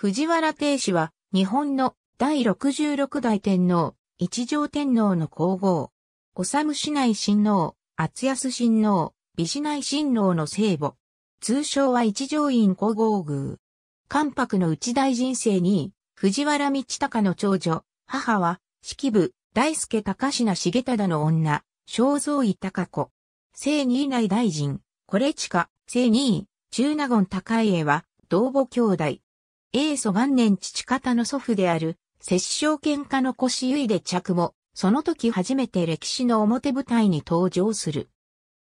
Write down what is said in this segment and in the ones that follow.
藤原定子は、日本の第66代天皇、一条天皇の皇后、おさむ市内親王、厚安親王、美市内親王の聖母。通称は一条院皇后宮。関白の内大人生に、藤原道隆の長女、母は、式部、大助高品重忠の女、正蔵井隆子。聖二位内大臣、これ地下、聖二位、中納言高家は、同母兄弟。英祖元年父方の祖父である、摂政権家の腰ゆいで着も、その時初めて歴史の表舞台に登場する。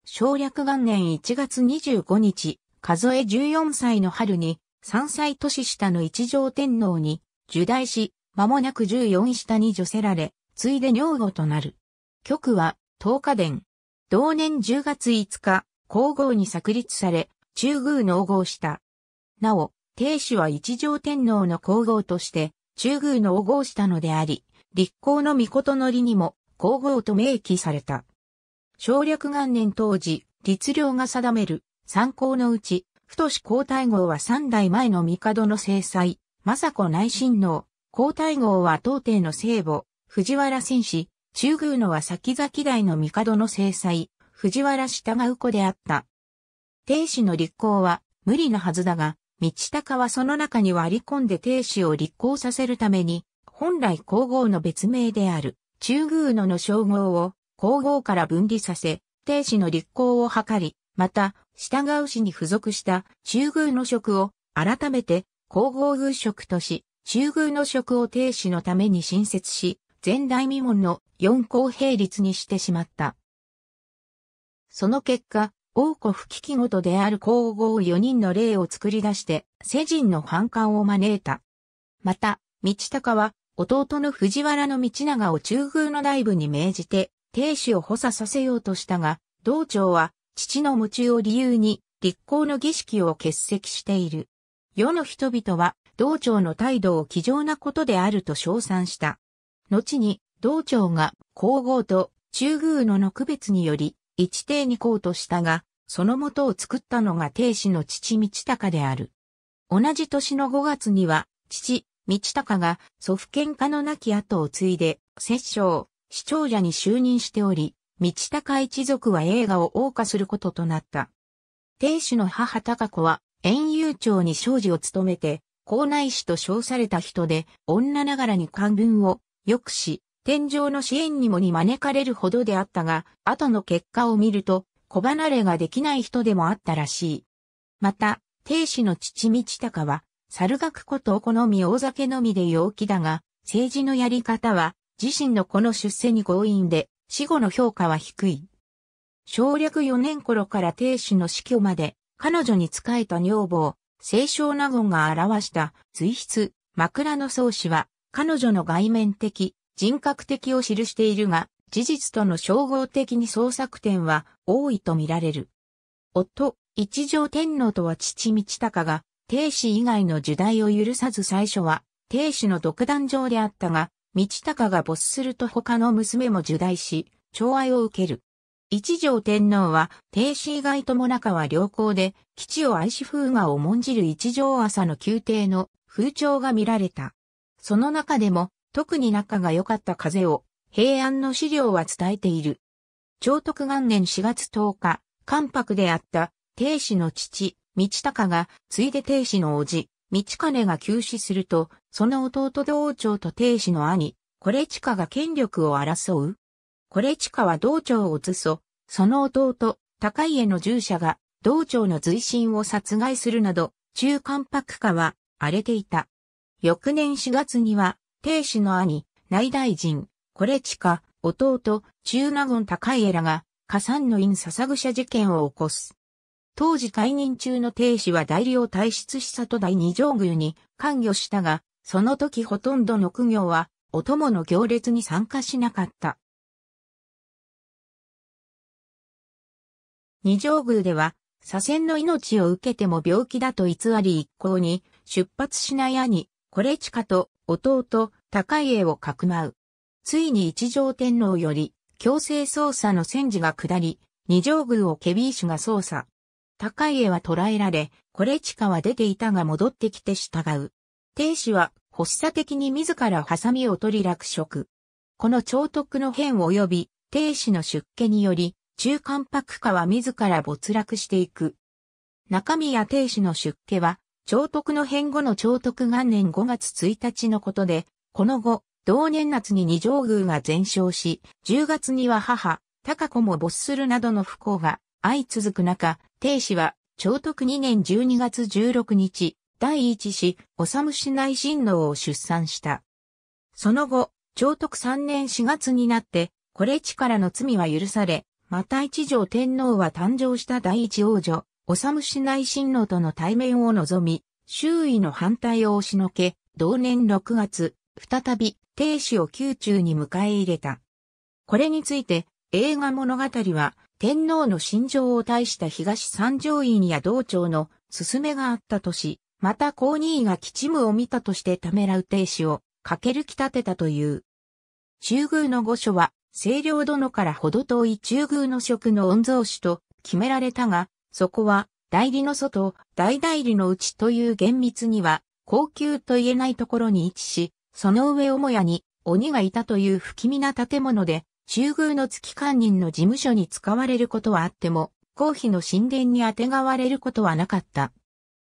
省略元年1月25日、数え14歳の春に、3歳年下の一条天皇に、受代し、間もなく14下に除せられ、ついで女房となる。局は、東華殿。同年10月5日、皇后に作立され、中宮の王号した。なお、定子は一条天皇の皇后として、中宮の王后したのであり、立皇の御事のりにも皇后と明記された。省略元年当時、律令が定める参考のうち、太子皇太后は三代前の帝の正妻、政子内親王、皇太后は当帝の聖母、藤原戦士、中宮のは先々代の帝の正妻、藤原従う子であった。帝子の立皇は無理なはずだが、道高はその中に割り込んで亭主を立候させるために、本来皇后の別名である、中宮野の称号を皇后から分離させ、亭主の立候を図り、また、従う氏に付属した中宮の職を改めて皇后宮職とし、中宮の職を亭主のために新設し、前代未聞の四皇並立にしてしまった。その結果、王国危機ごとである皇后4人の霊を作り出して、世人の反感を招いた。また、道隆は、弟の藤原の道長を中宮の内部に命じて、亭主を補佐させようとしたが、道長は、父の夢中を理由に、立候の儀式を欠席している。世の人々は、道長の態度を気丈なことであると称賛した。後に、道長が、皇后と中宮のの区別により、一帝にこうとしたが、その元を作ったのが帝子の父道隆である。同じ年の5月には、父、道隆が祖父喧嘩の亡き後を継いで、摂政、市長者に就任しており、道隆一族は映画を謳歌することとなった。帝氏の母隆子は、園遊長に生事を務めて、校内史と称された人で、女ながらに官文を、抑止、天井の支援にもに招かれるほどであったが、後の結果を見ると、子離れができない人でもあったらしい。また、亭主の父道隆は、猿学ことお好み大酒のみで陽気だが、政治のやり方は、自身のこの出世に強引で、死後の評価は低い。省略4年頃から亭主の死去まで、彼女に仕えた女房、清少納言が表した随筆、枕草子は、彼女の外面的、人格的を記しているが、事実との称号的に創作点は多いと見られる。夫、一条天皇とは父道隆が、定子以外の受代を許さず最初は、定子の独壇場であったが、道隆が没すると他の娘も受代し、寵愛を受ける。一条天皇は、定子以外とも中は良好で、基地を愛し風雅を重んじる一条朝の宮廷の風潮が見られた。その中でも、特に仲が良かった風を、平安の資料は伝えている。長徳元年4月10日、関白であった、亭主の父、道隆が、ついで亭主の叔父、道兼が急死すると、その弟道長と亭主の兄、惟親が権力を争う。惟親は道長を移そ、その弟、高家の従者が、道長の随身を殺害するなど、中関白下は荒れていた。翌年4月には、帝氏の兄、内大臣、コレチカ、弟、中納言高家らが、火山の院笹草事件を起こす。当時退任中の帝氏は代理を退出したと第二条宮に関与したが、その時ほとんどの苦行は、お供の行列に参加しなかった。二条宮では、左遷の命を受けても病気だと偽り一向に、出発しない兄、コレチカと弟、高家をかくまう。ついに一条天皇より、強制捜査の戦時が下り、二条宮をケビー氏が捜査。高家は捕らえられ、これ地下は出ていたが戻ってきて従う。亭子は、発作的に自らハサミを取り落職。この長徳の変及び、亭子の出家により、中間白化は自ら没落していく。中身や定子の出家は、長徳の変後の長徳元年5月1日のことで、この後、同年夏に二条宮が全焼し、10月には母、高子も没するなどの不幸が相続く中、定子は、長徳2年12月16日、第一子、おさむしない親王を出産した。その後、長徳3年4月になって、これ地からの罪は許され、また一条天皇は誕生した第一王女、おさむしない親王との対面を望み、周囲の反対を押しのけ、同年6月、再び、亭主を宮中に迎え入れた。これについて、映画物語は、天皇の心情を大した東三条院や道庁の勧めがあったとし、また公二位が吉武を見たとしてためらう亭主を駆けるき立てたという。中宮の御所は、清涼殿からほど遠い中宮の職の御蔵主と決められたが、そこは、代理の外、大代理の内という厳密には、高級と言えないところに位置し、その上母屋に鬼がいたという不気味な建物で、中宮の月官人の事務所に使われることはあっても、公費の神殿にあてがわれることはなかった。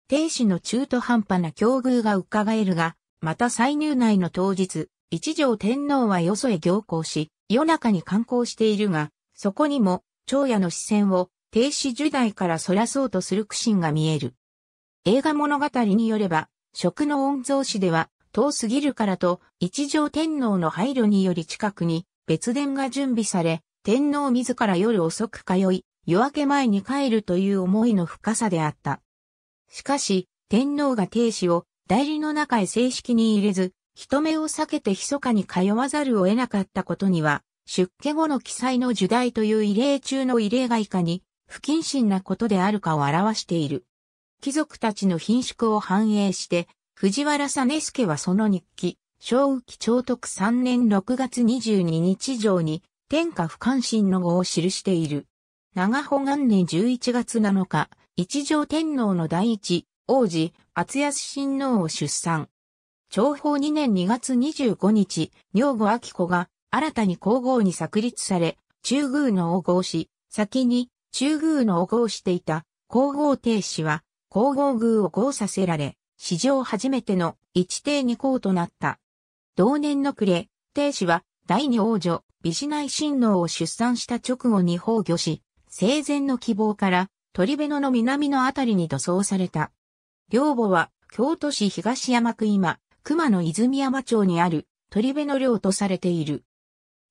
亭主の中途半端な境遇が伺えるが、また歳入内の当日、一条天皇はよそへ行行し、夜中に観光しているが、そこにも、長屋の視線を低視時代から反らそうとする苦心が見える。映画物語によれば、食の御曹司では、遠すぎるからと、一条天皇の配慮により近くに、別殿が準備され、天皇自ら夜遅く通い、夜明け前に帰るという思いの深さであった。しかし、天皇が停止を代理の中へ正式に入れず、人目を避けて密かに通わざるを得なかったことには、出家後の記載の受代という異例中の異例がいかに不謹慎なことであるかを表している。貴族たちの貧縮を反映して、藤原す助はその日記、正浮長徳3年6月22日上に、天下不関心の語を記している。長保元年11月7日、一条天皇の第一、王子、厚安親王を出産。長保2年2月25日、女後秋子が新たに皇后に作立され、中宮の王号し、先に中宮のを合していた皇后帝氏は皇后宮をうさせられ、史上初めての一帝二皇となった。同年の暮れ、帝氏は第二王女、美子内親王を出産した直後に崩御し、生前の希望から鳥辺野の南のあたりに土葬された。両母は京都市東山区今、熊野泉山町にある鳥辺野領とされている。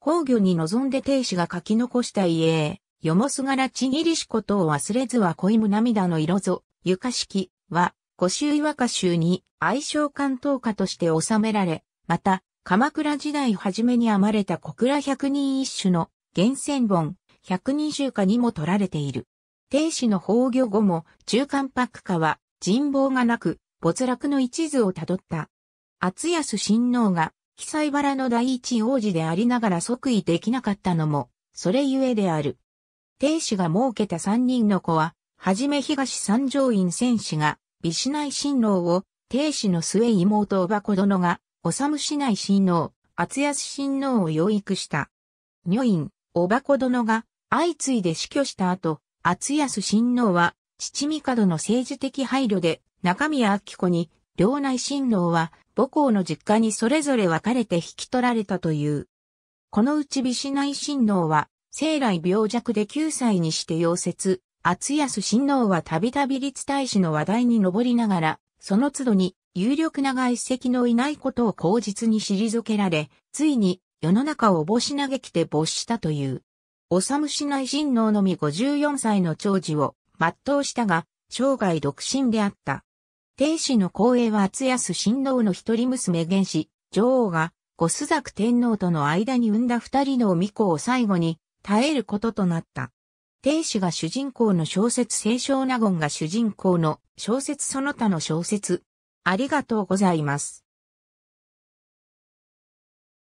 崩御に臨んで亭主が書き残した家影。よもすがらちぎりしことを忘れずは恋む涙の色ぞ、ゆかしきは、古州岩歌集に愛称関東歌として収められ、また、鎌倉時代初めに編まれた小倉百人一首の厳選本、百人集歌にも取られている。定子の崩御後も中間パック化は人望がなく没落の一途をたどった。厚安親王が被災原の第一王子でありながら即位できなかったのも、それゆえである。亭主が設けた三人の子は、はじめ東三条院戦士が、美市内親王を、亭主の末妹おば子殿が、おさむ市内親王、厚安親王を養育した。女院、おば子殿が、相次いで死去した後、厚安親王は、父帝の政治的配慮で、中宮明子に、領内親王は、母校の実家にそれぞれ分かれて引き取られたという。このうち美市内親王は、生来病弱で9歳にして溶接、厚安親王はたびたび立大使の話題に上りながら、その都度に有力な外籍のいないことを口実に退けられ、ついに世の中をし子嘆きて没したという。おさむしない親王のみ54歳の長寿を全うしたが、生涯独身であった。帝子の光栄は厚安親王の一人娘元氏、女王が、ごス作天皇との間に産んだ二人の御子を最後に、絶えることとなった。天使が主人公の小説清少納言が主人公の小説その他の小説。ありがとうございます。